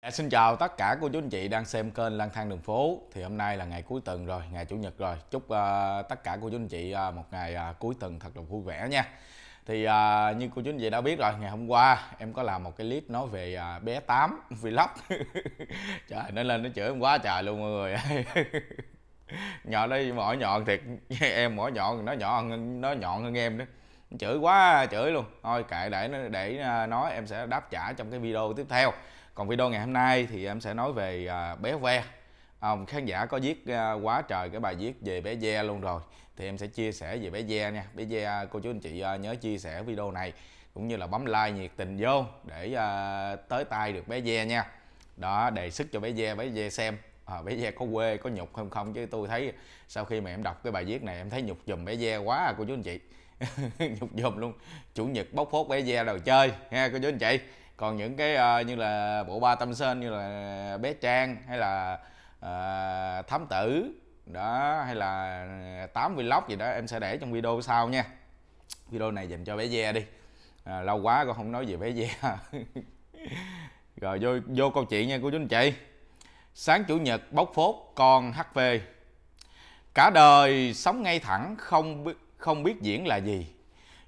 À, xin chào tất cả cô chú anh chị đang xem kênh lang thang đường phố thì hôm nay là ngày cuối tuần rồi ngày chủ nhật rồi chúc uh, tất cả cô chú anh chị uh, một ngày uh, cuối tuần thật là vui vẻ nha thì uh, như cô chú anh chị đã biết rồi ngày hôm qua em có làm một cái clip nói về uh, bé 8 vlog trời nó lên nó chửi em quá trời luôn mọi người nhỏ đây mỏ nhọn thiệt em mỏ nhọn nó nhỏ hơn nó nhọn hơn em nữa chửi quá chửi luôn thôi kệ để để à, nói em sẽ đáp trả trong cái video tiếp theo còn video ngày hôm nay thì em sẽ nói về à, bé ve à, khán giả có viết à, quá trời cái bài viết về bé ve luôn rồi thì em sẽ chia sẻ về bé ve nha bé ve cô chú anh chị nhớ chia sẻ video này cũng như là bấm like nhiệt tình vô để tới tay được bé ve nha đó đề sức cho bé ve bé ve xem à, bé ve có quê có nhục không không chứ tôi thấy sau khi mà em đọc cái bài viết này em thấy nhục dùm bé ve quá à, cô chú anh chị nhục dùm luôn chủ nhật bốc phốt bé ve đầu chơi ha cô chú anh chị còn những cái uh, như là bộ ba tâm sơn như là bé trang hay là uh, thám tử đó hay là ờ, tám vlog gì đó em sẽ để trong video sau nha video này dành cho bé ve đi à, lâu quá con không nói về bé ve rồi vô vô câu chuyện nha cô chú anh chị sáng chủ nhật bốc phốt con hv cả đời sống ngay thẳng không biết không biết diễn là gì.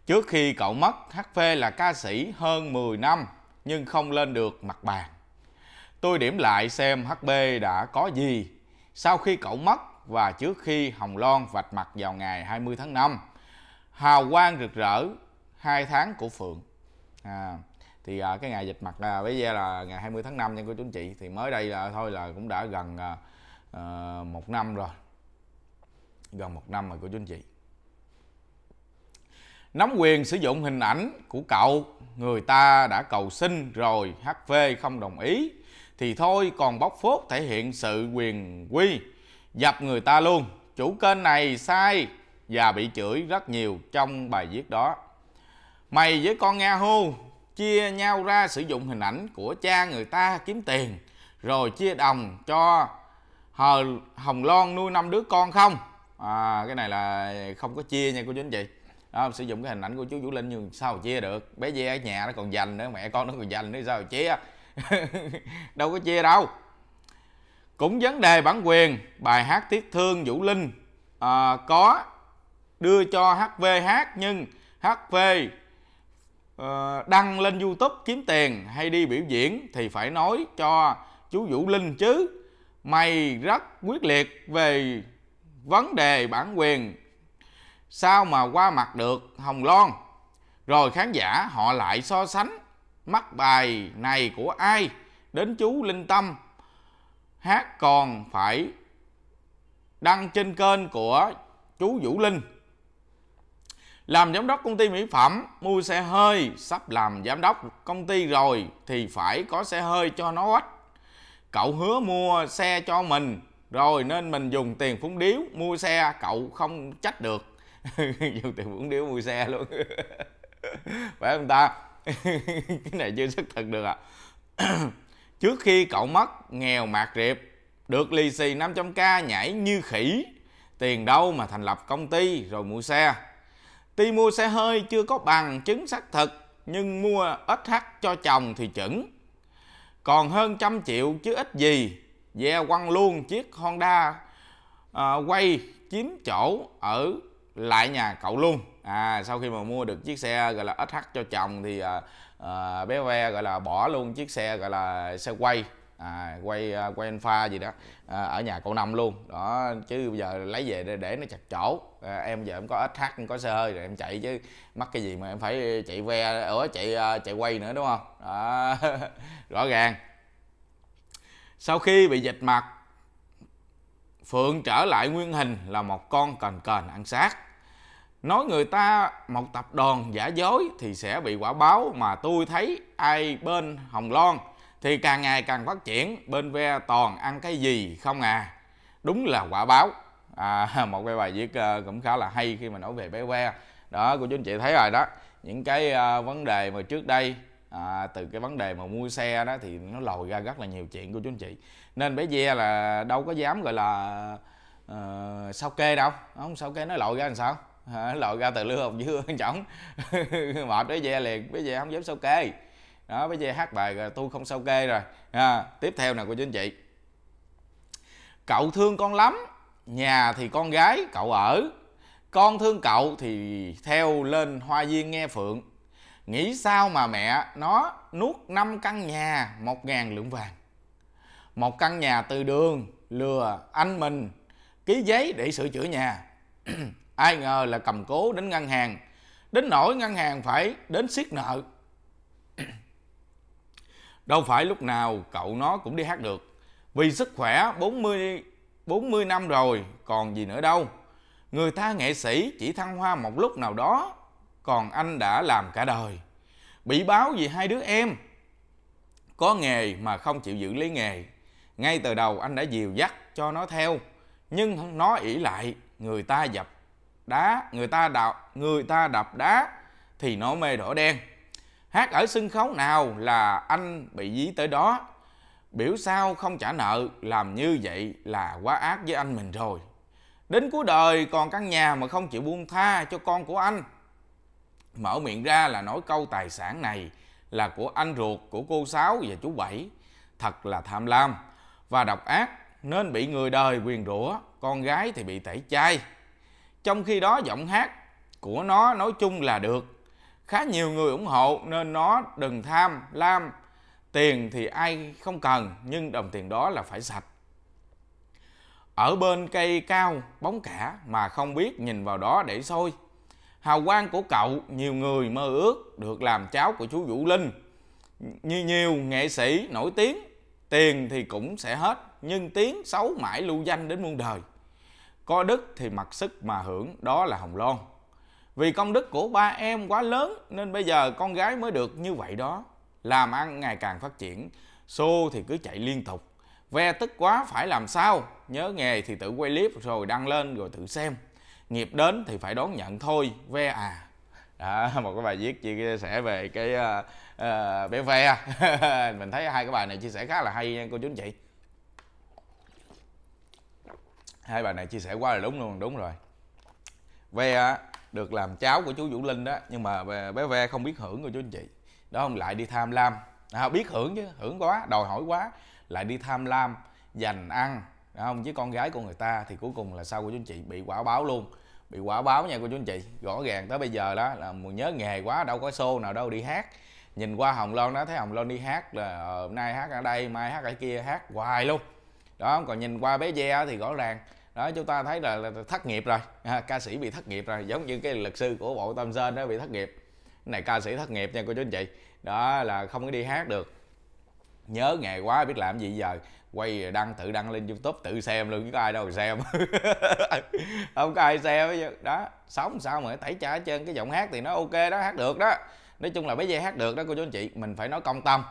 Trước khi cậu mất, HP là ca sĩ hơn 10 năm nhưng không lên được mặt bàn. Tôi điểm lại xem HP đã có gì sau khi cậu mất và trước khi Hồng Loan vạch mặt vào ngày 20 tháng 5. Hào quang rực rỡ hai tháng của Phượng. À, thì à, cái ngày dịch mặt là bây giờ là ngày 20 tháng 5 nha cô chú anh chị thì mới đây là thôi là cũng đã gần à, ờ, một năm rồi gần một năm rồi cô chú anh chị nắm quyền sử dụng hình ảnh của cậu người ta đã cầu xin rồi hv không đồng ý thì thôi còn bóc phốt thể hiện sự quyền quy dập người ta luôn chủ kênh này sai và bị chửi rất nhiều trong bài viết đó mày với con nga hô chia nhau ra sử dụng hình ảnh của cha người ta kiếm tiền rồi chia đồng cho hờ hồng loan nuôi năm đứa con không à, cái này là không có chia nha cô chú anh chị đó, sử dụng cái hình ảnh của chú Vũ Linh nhưng sao chia được bé dê ở nhà nó còn dành nữa mẹ con nó còn dành nữa sao chia đâu có chia đâu cũng vấn đề bản quyền bài hát tiếc Thương Vũ Linh à, có đưa cho HV hát nhưng HV à, ờ, đăng lên YouTube kiếm tiền hay đi biểu diễn thì phải nói cho chú Vũ Linh chứ mày rất quyết liệt về vấn đề bản quyền sao mà qua mặt được Hồng Loan. Rồi khán giả họ lại so sánh mắt bài này của ai đến chú Linh Tâm hát còn phải đăng trên kênh của chú Vũ Linh. Làm giám đốc công ty mỹ phẩm, mua xe hơi, sắp làm giám đốc công ty rồi thì phải có xe hơi cho nó quách Cậu hứa mua xe cho mình, rồi nên mình dùng tiền phúng điếu mua xe cậu không trách được dùng tiền muốn điếu mua xe luôn phải không ta cái này chưa xác thực được à trước khi cậu mất nghèo mạt riệp được lì xì 500k nhảy như khỉ tiền đâu mà thành lập công ty rồi mua xe tuy mua xe hơi chưa có bằng chứng xác thực nhưng mua ít SH cho chồng thì chuẩn còn hơn trăm triệu chứ ít gì ve yeah, quăng luôn chiếc Honda à, quay chiếm chỗ ở lại nhà cậu luôn à sau khi mà mua được chiếc xe gọi là SH cho chồng thì à, à, bé ve gọi là bỏ luôn chiếc xe gọi là xe quay à, quay à, quay anh pha gì đó à, ở nhà cậu năm luôn đó chứ bây giờ lấy về để, để nó chặt chỗ à, em giờ em có SH em có xe hơi rồi em chạy chứ mắc cái gì mà em phải chạy ve ở chạy à, chạy quay nữa đúng không đó. rõ ràng sau khi bị dịch mặt Phượng trở lại nguyên hình là một con cờn cờn ăn xác nói người ta một tập đoàn giả dối thì sẽ bị quả báo mà tôi thấy ai bên hồng loan thì càng ngày càng phát triển bên ve toàn ăn cái gì không à đúng là quả báo à, một cái bài viết ờ, cũng khá là hay khi mà nói về bé ve đó cô chú anh chị thấy rồi đó những cái ờ, vấn đề mà trước đây à, từ cái vấn đề mà mua xe đó thì nó lòi ra rất là nhiều chuyện của chú anh chị nên bé ve là đâu có dám gọi là uh, sao kê đâu không sao kê nó lòi ra làm sao à, lội ra từ lưa hồng dưa chóng mệt tới về liền bây giờ không dám sao kê đó bây giờ hát bài rồi tôi không sao kê rồi à, tiếp theo nè cô chú anh chị cậu thương con lắm nhà thì con gái cậu ở con thương cậu thì theo lên hoa viên nghe phượng nghĩ sao mà mẹ nó nuốt năm căn nhà một ngàn lượng vàng một căn nhà từ đường lừa anh mình ký giấy để sửa chữa nhà ai ngờ là cầm cố đến ngân hàng đến nỗi ngân hàng phải đến siết nợ đâu phải lúc nào cậu nó cũng đi hát được vì sức khỏe 40 40 năm rồi còn gì nữa đâu người ta nghệ sĩ chỉ thăng hoa một lúc nào đó còn anh đã làm cả đời bị báo vì hai đứa em có nghề mà không chịu giữ lấy nghề ngay từ đầu anh đã dìu dắt cho nó theo nhưng nó ỷ lại người ta dập đá người ta đạp người ta đập đá thì nó mê đỏ đen hát ở sân khấu nào là anh bị dí tới đó biểu sao không trả nợ làm như vậy là quá ác với anh mình rồi đến cuối đời còn căn nhà mà không chịu buông tha cho con của anh mở miệng ra là nói câu tài sản này là của anh ruột của cô sáu và chú bảy thật là tham lam và độc ác nên bị người đời quyền rủa con gái thì bị tẩy chay trong khi đó giọng hát của nó nói chung là được. Khá nhiều người ủng hộ nên nó đừng tham lam. Tiền thì ai không cần nhưng đồng tiền đó là phải sạch. Ở bên cây cao bóng cả mà không biết nhìn vào đó để sôi. Hào quang của cậu nhiều người mơ ước được làm cháu của chú Vũ Linh. Như nhiều nghệ sĩ nổi tiếng, tiền thì cũng sẽ hết nhưng tiếng xấu mãi lưu danh đến muôn đời. Có đức thì mặc sức mà hưởng, đó là Hồng Loan. Vì công đức của ba em quá lớn nên bây giờ con gái mới được như vậy đó. Làm ăn ngày càng phát triển, xô thì cứ chạy liên tục. Ve tức quá phải làm sao, nhớ nghề thì tự quay clip rồi đăng lên rồi tự xem. Nghiệp đến thì phải đón nhận thôi, ve à. Đó, một cái bài viết chia sẻ về cái uh, uh, bé ve mình thấy hai cái bài này chia sẻ khá là hay nha cô chú anh chị hai bài này chia sẻ quá là đúng luôn đúng rồi ve được làm cháu của chú vũ linh đó nhưng mà bé ve không biết hưởng của chú anh chị đó không lại đi tham lam à, biết hưởng chứ hưởng quá đòi hỏi quá lại đi tham lam dành ăn đó không chứ con gái của người ta thì cuối cùng là sao của chú anh chị bị quả báo luôn bị quả báo nha cô chú anh chị rõ ràng tới bây giờ đó là mình nhớ nghề quá đâu có show nào đâu đi hát nhìn qua hồng loan đó thấy hồng loan đi hát là ờ, hôm nay hát ở đây mai hát ở kia hát hoài luôn đó còn nhìn qua bé ve thì rõ ràng đó chúng ta thấy là, là thất nghiệp rồi à, ca sĩ bị thất nghiệp rồi giống như cái luật sư của bộ tâm sơn đó bị thất nghiệp cái này ca sĩ thất nghiệp nha cô chú anh chị đó là không có đi hát được nhớ nghề quá biết làm gì giờ quay đăng tự đăng lên youtube tự xem luôn chứ có ai đâu xem không có ai xem đó sống sao mà tẩy trả trên cái giọng hát thì nó ok đó hát được đó nói chung là bé dê hát được đó cô chú anh chị mình phải nói công tâm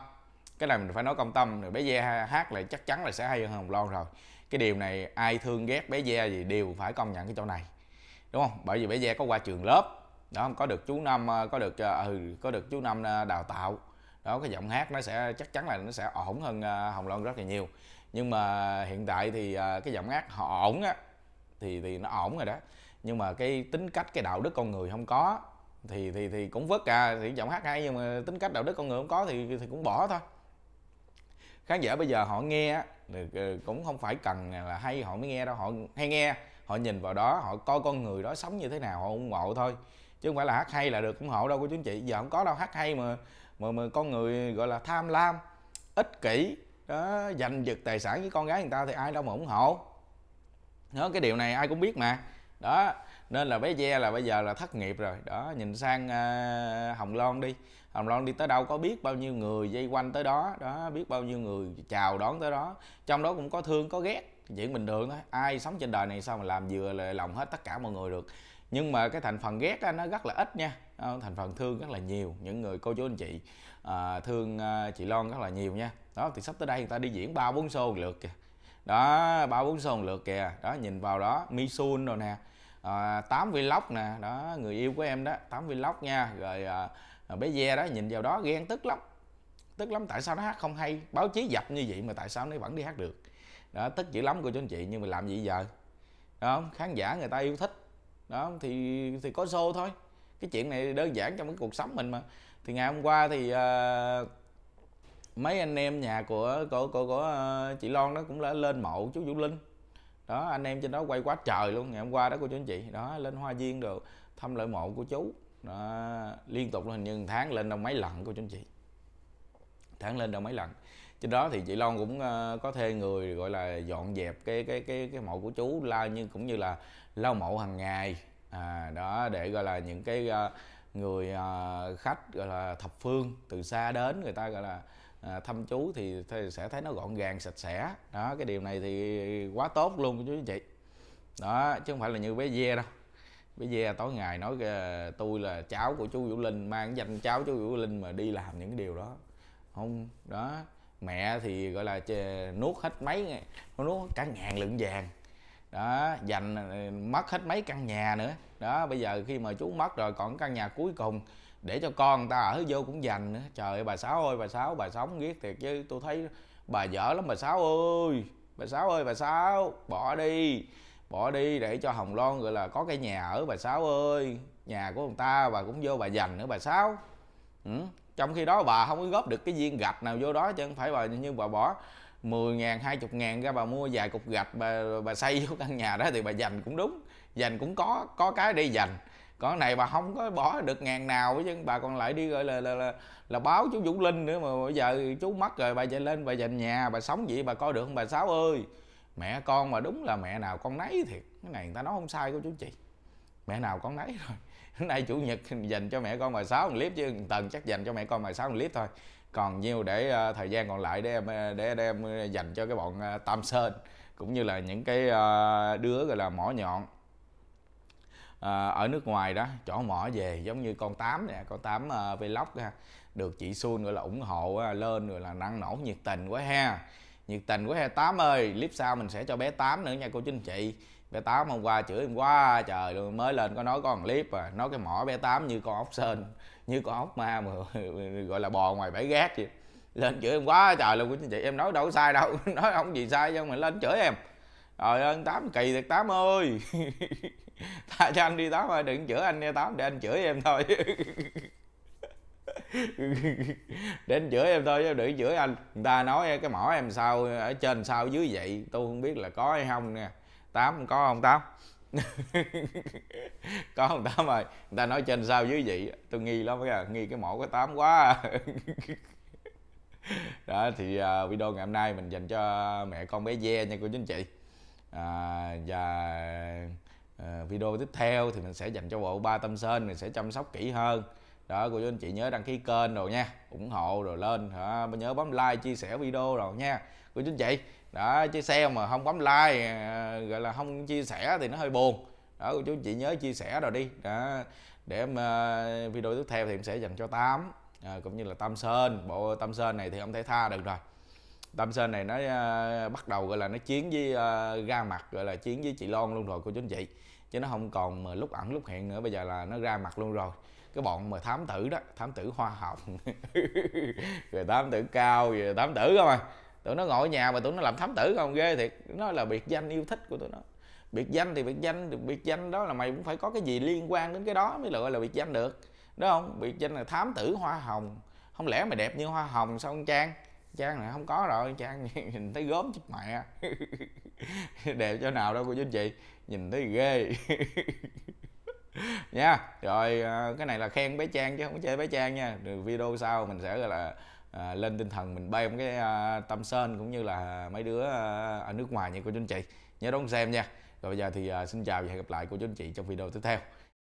cái này mình phải nói công tâm rồi bé dê hát là chắc chắn là sẽ hay hơn hồng loan rồi cái điều này ai thương ghét bé Gia gì đều phải công nhận cái chỗ này đúng không bởi vì bé Gia có qua trường lớp đó có được chú năm ờ, có được ờ, ừ, có được chú năm ờ, đào tạo đó cái giọng hát nó sẽ chắc chắn là nó sẽ ổn hơn Hồng Loan rất là nhiều nhưng mà hiện tại thì cái giọng hát họ ổn á thì thì nó ổn rồi đó nhưng mà cái tính cách cái đạo đức con người không có thì thì thì cũng vất à thì giọng hát hay nhưng mà tính cách đạo đức con người không có thì thì cũng bỏ thôi khán giả bây giờ họ nghe ờ, cũng không phải cần là hay họ mới nghe đâu họ hay nghe họ nhìn vào đó họ coi con người đó sống như thế nào họ ủng hộ thôi chứ không phải là hát hay là được ủng hộ đâu của chú chị giờ không có đâu hát hay mà mà, mà con người gọi là tham lam ích kỷ đó giành giật tài sản với con gái người ta thì ai đâu mà ủng hộ đó cái điều này ai cũng biết mà đó nên là bé ve là bây giờ là thất nghiệp rồi đó nhìn sang uh, hồng loan đi hồng loan đi tới đâu có biết bao nhiêu người dây quanh tới đó đó biết bao nhiêu người chào đón tới đó trong đó cũng có thương có ghét chuyện bình thường thôi ai sống trên đời này sao mà làm vừa lệ lòng hết tất cả mọi người được nhưng mà cái thành phần ghét nó rất là ít nha ờ, thành phần thương rất là nhiều những người cô chú anh chị ờ, thương ờ, chị loan rất là nhiều nha đó thì sắp tới đây người ta đi diễn ba bốn show lượt kìa đó ba bốn show lượt kìa đó nhìn vào đó Misun rồi nè à, 8 vlog nè đó người yêu của em đó 8 vlog nha rồi à, Ờ, bé ve đó nhìn vào đó ghen tức lắm tức lắm tại sao nó hát không hay báo chí dập như vậy mà tại sao nó vẫn đi hát được đó tức dữ lắm cô chú anh chị nhưng mà làm gì giờ đó khán giả người ta yêu thích đó thì thì có show thôi cái chuyện này đơn giản trong cái cuộc sống mình mà thì ngày hôm qua thì uh, mấy anh em nhà của cô cô của uh, chị Loan đó cũng đã lên mộ chú Vũ Linh đó anh em trên đó quay quá trời luôn ngày hôm qua đó cô chú anh chị đó lên hoa viên được thăm lại mộ của chú nó liên tục hình như tháng lên đâu mấy lần của chú anh chị tháng lên đâu mấy lần trên đó thì chị Loan cũng ờ, có thuê người gọi là dọn dẹp cái cái cái cái mộ của chú la như cũng như là lau mộ hàng ngày à, đó để gọi là những cái ờ, người ờ, khách gọi là thập phương từ xa đến người ta gọi là thăm chú thì, sẽ thấy nó gọn gàng sạch sẽ đó cái điều này thì quá tốt luôn của chú chị đó chứ không phải là như bé dê đâu bây giờ tối ngày nói kìa, ờ, tôi là cháu của chú Vũ Linh mang danh cháu chú Vũ Linh mà đi làm những cái điều đó không đó mẹ thì gọi là chê, nuốt hết mấy nó nuốt cả ngàn lượng vàng đó dành ờ, mất hết mấy căn nhà nữa đó bây giờ khi mà chú mất rồi còn căn nhà cuối cùng để cho con người ta ở vô cũng dành nữa trời ơi, bà sáu ơi bà sáu bà sống ghét thiệt chứ tôi thấy bà dở lắm bà sáu ơi bà sáu ơi bà sáu bỏ đi bỏ đi để cho hồng loan gọi là có cái nhà ở bà sáu ơi nhà của ông ta bà cũng vô bà dành nữa bà sáu ừ. trong khi đó bà không có góp được cái viên gạch nào vô đó chứ không phải bà như bà bỏ 10 ngàn, 20 ngàn ra bà mua vài cục gạch bà, bà xây vô căn nhà đó thì bà dành cũng đúng dành cũng có có cái để dành còn này bà không có bỏ được ngàn nào chứ bà còn lại đi gọi là là, là là báo chú Vũ Linh nữa mà bây giờ chú mất rồi bà chạy lên bà dành nhà bà sống vậy bà coi được không bà Sáu ơi mẹ con mà đúng là mẹ nào con nấy thiệt cái này người ta nói không sai của chú chị mẹ nào con nấy rồi hôm nay chủ nhật dành cho mẹ con bài sáu clip chứ tần chắc dành cho mẹ con bài sáu clip thôi còn nhiêu để uh, thời gian còn lại để ờ, để, để ờ, dành cho cái bọn uh, tam sơn cũng như là những cái uh, đứa gọi là mỏ nhọn à, ở nước ngoài đó chỗ mỏ về giống như con tám nè con tám uh, vlog ha được chị xuân gọi là ủng hộ uh, lên rồi là năng nổ nhiệt tình quá ha nhiệt tình của tám ơi clip sau mình sẽ cho bé tám nữa nha cô chú anh chị bé tám hôm qua chửi em quá trời luôn mới lên có nói con clip à nói cái mỏ bé tám như con ốc sên như con ốc ma mà gọi là bò ngoài bãi gác vậy lên chửi em quá trời luôn của anh chị em nói đâu sai đâu nói không gì sai nhưng mà lên chửi em rồi ơn tám kỳ thiệt tám ơi tha cho anh đi tám ơi đừng chửi anh nha tám để anh chửi em thôi đến chữa em thôi chứ đừng chữa anh người ta nói cái mỏ em sao ở trên sao dưới vậy tôi không biết là có hay không nè tám có không tám có không tám ơi người ta nói trên sao dưới vậy tôi nghi lắm kìa nghi cái mỏ có tám quá đó thì uh, video ngày hôm nay mình dành cho mẹ con bé ve nha cô chính anh chị à, và uh, video tiếp theo thì mình sẽ dành cho bộ ba tâm sơn mình sẽ chăm sóc kỹ hơn đó cô chú anh chị nhớ đăng ký kênh rồi nha ủng hộ rồi lên hả nhớ bấm like chia sẻ video rồi nha cô chú anh chị đó chứ xe mà không bấm like à, gọi là không chia sẻ thì nó hơi buồn đó cô chú anh chị nhớ chia sẻ rồi đi đó để mà video tiếp theo thì em sẽ dành cho tám à, cũng như là tam sơn bộ tam sơn này thì không thể tha được rồi Tâm Sơn này nó uh, bắt đầu gọi là nó chiến với uh, ra mặt gọi là chiến với chị Loan luôn rồi cô chú anh chị chứ nó không còn mà lúc ẩn lúc hiện nữa bây giờ là nó ra mặt luôn rồi cái bọn mà thám tử đó thám tử hoa hồng rồi thám tử cao rồi thám tử không à tụi nó ngồi ở nhà mà tụi nó làm thám tử không ghê thiệt nó là biệt danh yêu thích của tụi nó biệt danh thì biệt danh thì biệt danh đó là mày cũng phải có cái gì liên quan đến cái đó mới gọi là biệt danh được đúng không biệt danh là thám tử hoa hồng không lẽ mày đẹp như hoa hồng sao ông trang trang này không có rồi trang nhìn thấy gớm chút mẹ đẹp chỗ nào đâu cô chú chị nhìn thấy ghê nha yeah. rồi ờ, cái này là khen bé trang chứ không có chơi bé trang nha rồi video sau mình sẽ là à, lên tinh thần mình bay một cái à, tâm sơn cũng như là mấy đứa à, ở nước ngoài như cô chú anh chị nhớ đón xem nha rồi bây giờ thì à, xin chào và hẹn gặp lại cô chú anh chị trong video tiếp theo